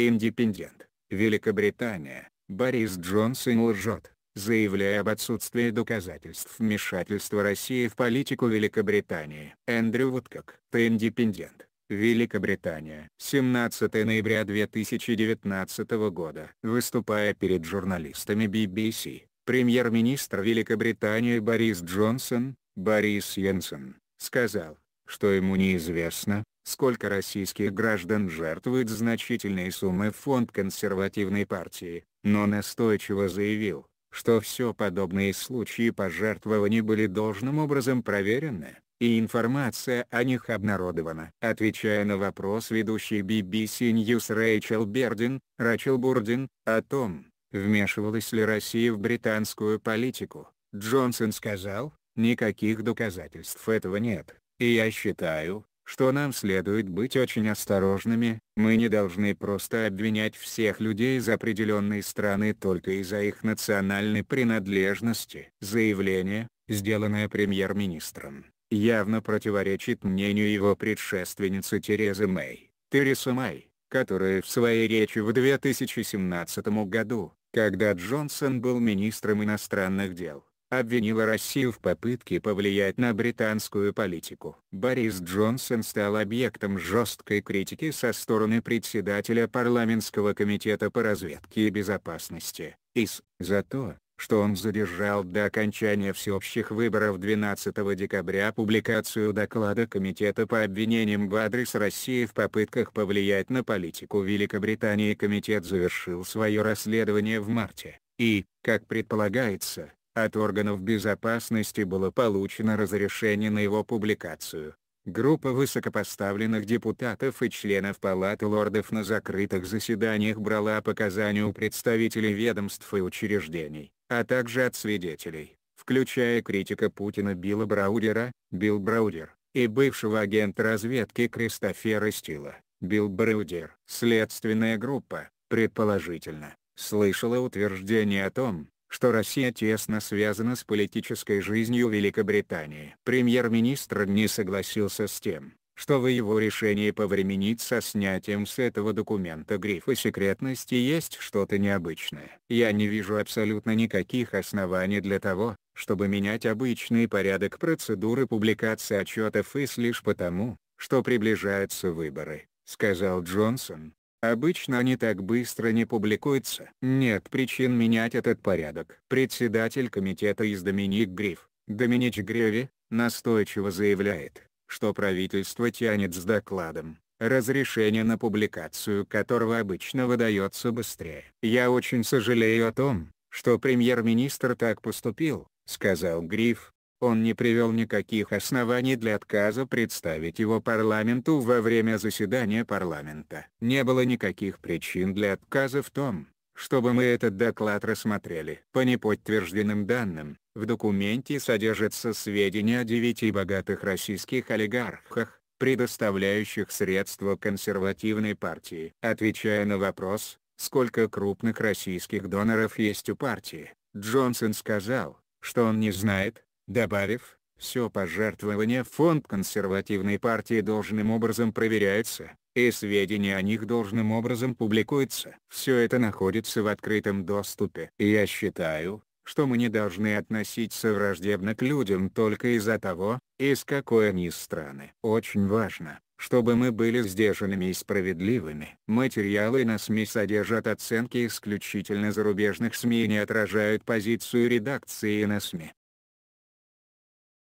Индепендент, Великобритания, Борис Джонсон лжет, заявляя об отсутствии доказательств вмешательства России в политику Великобритании. Эндрю Вудкок, The Independent, Великобритания, 17 ноября 2019 года. Выступая перед журналистами BBC, премьер-министр Великобритании Борис Джонсон, Борис Йенсен, сказал, что ему неизвестно, сколько российских граждан жертвует значительные суммы в фонд консервативной партии, но настойчиво заявил, что все подобные случаи пожертвований были должным образом проверены, и информация о них обнародована. Отвечая на вопрос ведущей BBC News Рэйчел Бердин, Рэйчел Бурдин, о том, вмешивалась ли Россия в британскую политику, Джонсон сказал, никаких доказательств этого нет, и я считаю, что нам следует быть очень осторожными, мы не должны просто обвинять всех людей из определенной страны только из-за их национальной принадлежности. Заявление, сделанное премьер-министром, явно противоречит мнению его предшественницы Терезы Мэй. Тереса Мэй, которая в своей речи в 2017 году, когда Джонсон был министром иностранных дел, обвинила Россию в попытке повлиять на британскую политику. Борис Джонсон стал объектом жесткой критики со стороны председателя парламентского комитета по разведке и безопасности, ИС, за то, что он задержал до окончания всеобщих выборов 12 декабря публикацию доклада Комитета по обвинениям в адрес России в попытках повлиять на политику Великобритании. Комитет завершил свое расследование в марте, и, как предполагается, от органов безопасности было получено разрешение на его публикацию. Группа высокопоставленных депутатов и членов Палаты лордов на закрытых заседаниях брала показания у представителей ведомств и учреждений, а также от свидетелей, включая критика Путина Билла Браудера, Билл Браудер, и бывшего агента разведки Кристофера Стила, Билл Браудер. Следственная группа, предположительно, слышала утверждение о том, что Россия тесно связана с политической жизнью Великобритании. Премьер-министр не согласился с тем, что в его решении повременить со снятием с этого документа грифа секретности есть что-то необычное. Я не вижу абсолютно никаких оснований для того, чтобы менять обычный порядок процедуры публикации отчетов и лишь потому, что приближаются выборы, сказал Джонсон, Обычно они так быстро не публикуются. Нет причин менять этот порядок. Председатель комитета из Доминик Гриф, Доминич Греви, настойчиво заявляет, что правительство тянет с докладом, разрешение на публикацию которого обычно выдается быстрее. «Я очень сожалею о том, что премьер-министр так поступил», — сказал Гриф, он не привел никаких оснований для отказа представить его парламенту во время заседания парламента. Не было никаких причин для отказа в том, чтобы мы этот доклад рассмотрели. По неподтвержденным данным, в документе содержатся сведения о девяти богатых российских олигархах, предоставляющих средства консервативной партии. Отвечая на вопрос, сколько крупных российских доноров есть у партии, Джонсон сказал, что он не знает, добавив, все пожертвования в фонд консервативной партии должным образом проверяются, и сведения о них должным образом публикуются. Все это находится в открытом доступе. я считаю, что мы не должны относиться враждебно к людям только из-за того, из какой они страны. Очень важно, чтобы мы были сдержанными и справедливыми. Материалы на СМИ содержат оценки исключительно зарубежных СМИ и не отражают позицию редакции на СМИ.